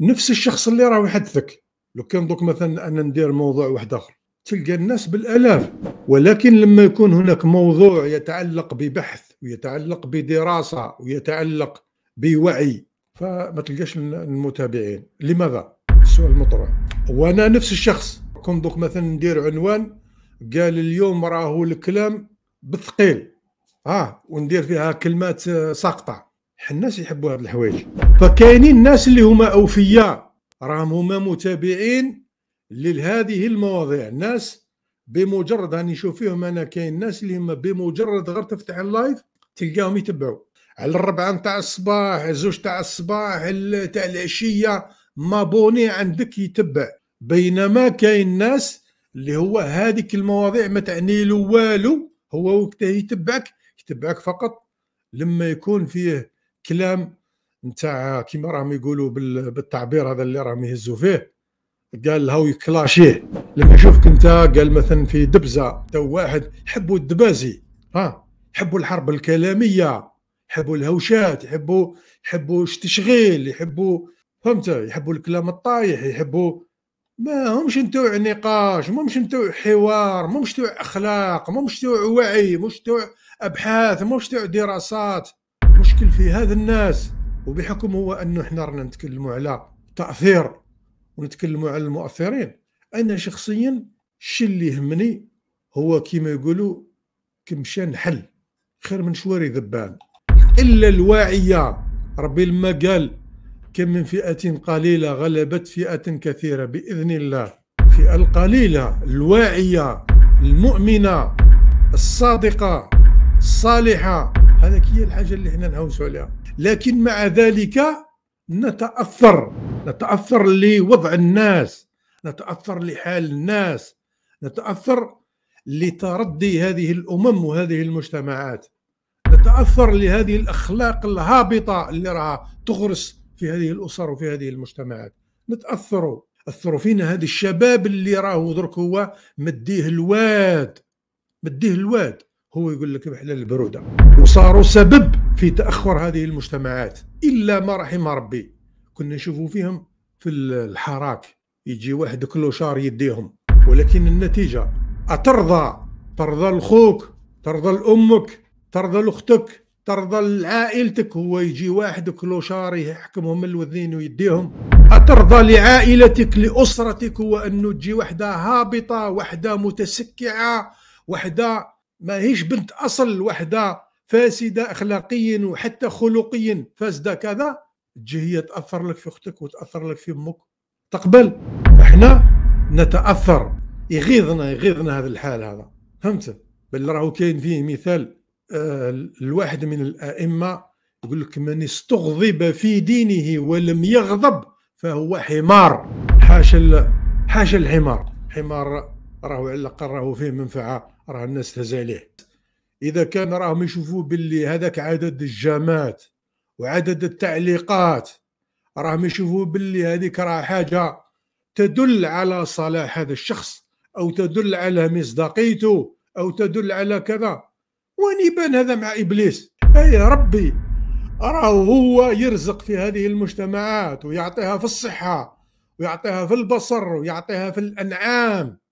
نفس الشخص اللي راه يحدثك لو كان دوك مثلا انا ندير موضوع واحد اخر تلقى الناس بالالاف ولكن لما يكون هناك موضوع يتعلق ببحث ويتعلق بدراسه ويتعلق بوعي فما تلقاش المتابعين لماذا السؤال المطروح وانا نفس الشخص كنت دوك مثلا ندير عنوان قال اليوم راهو الكلام بالثقيل اه وندير فيها كلمات آه، ساقطه حنا الناس يحبوا هاد الحوايج فكاينين الناس اللي هما اوفياء راهم هما متابعين لهذه المواضيع الناس بمجرد راني نشوف فيهم انا كاين الناس اللي هما بمجرد غير تفتح اللايف تلقاهم يتبعوا على الربعه نتاع الصباح زوج تاع الصباح تاع العشيه ما بوني عندك يتبع بينما كاين ناس اللي هو هذيك المواضيع ما تعني له والو هو وقته يتبعك يتبعك فقط لما يكون فيه كلام نتاع كيما راهم يقولوا بالتعبير هذا اللي راهم يهزوا فيه قال هاو يكلاشيه لما يشوفك انت قال مثلا في دبزه تو واحد يحبوا الدبازي ها يحبوا الحرب الكلاميه يحبوا الهوشات يحبوا يحبوا التشغيل يحبوا فهمت يحبوا الكلام الطايح يحبوا ما همش نتوع نقاش ما همش نتوع حوار ما همش نتوع اخلاق ما همش نتوع وعي مش نتوع ابحاث ما همش نتوع دراسات المشكل في هذا الناس وبحكم هو انه احنا رانا نتكلموا على تاثير ونتكلموا على المؤثرين انا شخصيا الشيء اللي يهمني هو كما يقولوا كمشان حل خير من شواري ذبان الا الواعيه ربي لما قال كم من فئه قليله غلبت فئه كثيره باذن الله الفئه القليله الواعيه المؤمنه الصادقه الصالحه هذاك هي الحاجه اللي احنا نهوس عليها لكن مع ذلك نتاثر نتاثر لوضع الناس نتاثر لحال الناس نتاثر لتردي هذه الامم وهذه المجتمعات نتاثر لهذه الاخلاق الهابطه اللي راها تغرس في هذه الاسر وفي هذه المجتمعات نتاثروا اثروا فينا هذا الشباب اللي راهو درك هو مديه الواد مديه الواد هو يقول لك احنا البروده وصاروا سبب في تاخر هذه المجتمعات الا ما رحم ربي كنا نشوفوا فيهم في الحراك يجي واحد كلوشار يديهم ولكن النتيجه اترضى ترضى الخوك ترضى لامك ترضى لاختك ترضى لعائلتك هو يجي واحد كلوشار يحكمهم الوذين ويديهم أترضى لعائلتك لأسرتك هو أنه تجي وحدة هابطة وحدة متسكعة وحدة ما هيش بنت اصل وحده فاسده اخلاقيا وحتى خلقيا فاسده كذا تجي هي تاثر لك في اختك وتاثر لك في امك تقبل احنا نتاثر يغيظنا يغيظنا هذا الحال هذا فهمت بل راهو كاين فيه مثال آه الواحد من الائمه يقول لك من استغضب في دينه ولم يغضب فهو حمار حاشا حاشا الحمار حمار على الاقل راهو فيه منفعه راه الناس تزاليه اذا كان راهم يشوفوا باللي هذاك عدد الجامات وعدد التعليقات راهم يشوفوا باللي هذيك راه حاجه تدل على صلاح هذا الشخص او تدل على مصداقيته او تدل على كذا وين يبان هذا مع ابليس اي ربي راه هو يرزق في هذه المجتمعات ويعطيها في الصحه ويعطيها في البصر ويعطيها في الانعام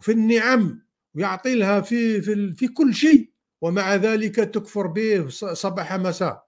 في النعم ويعطي لها في في, في كل شيء ومع ذلك تكفر به صباح مساء